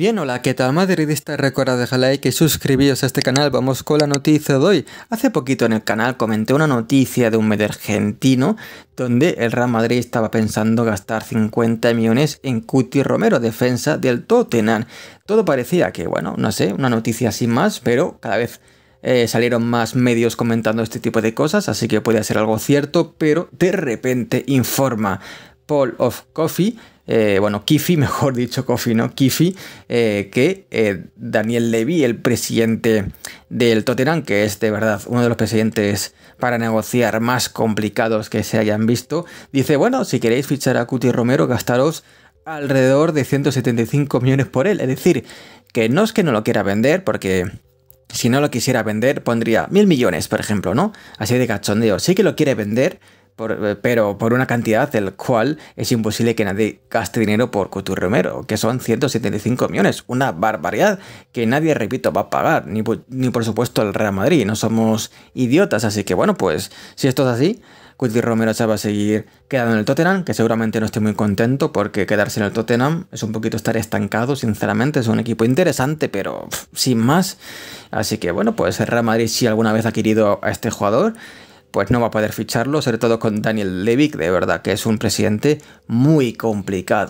Bien, hola, ¿qué tal Madrid? Recuerda dejar like y suscribiros a este canal. Vamos con la noticia de hoy. Hace poquito en el canal comenté una noticia de un medio argentino donde el Real Madrid estaba pensando gastar 50 millones en Cuti Romero, defensa del Tottenham. Todo parecía que, bueno, no sé, una noticia sin más, pero cada vez eh, salieron más medios comentando este tipo de cosas, así que puede ser algo cierto, pero de repente informa Paul of Coffee, eh, bueno, Kifi, mejor dicho, Coffee, ¿no? Kifi, eh, que eh, Daniel Levy, el presidente del Tottenham, que es de verdad uno de los presidentes para negociar más complicados que se hayan visto, dice, bueno, si queréis fichar a Cuti Romero, gastaros alrededor de 175 millones por él. Es decir, que no es que no lo quiera vender, porque si no lo quisiera vender, pondría mil millones, por ejemplo, ¿no? Así de cachondeo. Sí que lo quiere vender, eh, pero por una cantidad del cual es imposible que nadie gaste dinero por Coutinho Romero, que son 175 millones, una barbaridad que nadie, repito, va a pagar, ni, por supuesto el Real Madrid, no somos idiotas, así que bueno, pues si esto es así, Coutinho Romero se va a seguir quedando en el Tottenham, que seguramente no esté muy contento porque quedarse en el Tottenham es un poquito estar estancado, sinceramente, es un equipo interesante, pero sin más, así que bueno, pues el Real Madrid si alguna vez ha querido a este jugador pues no va a poder ficharlo, sobre todo con Daniel Levick, de verdad que es un presidente muy complicado.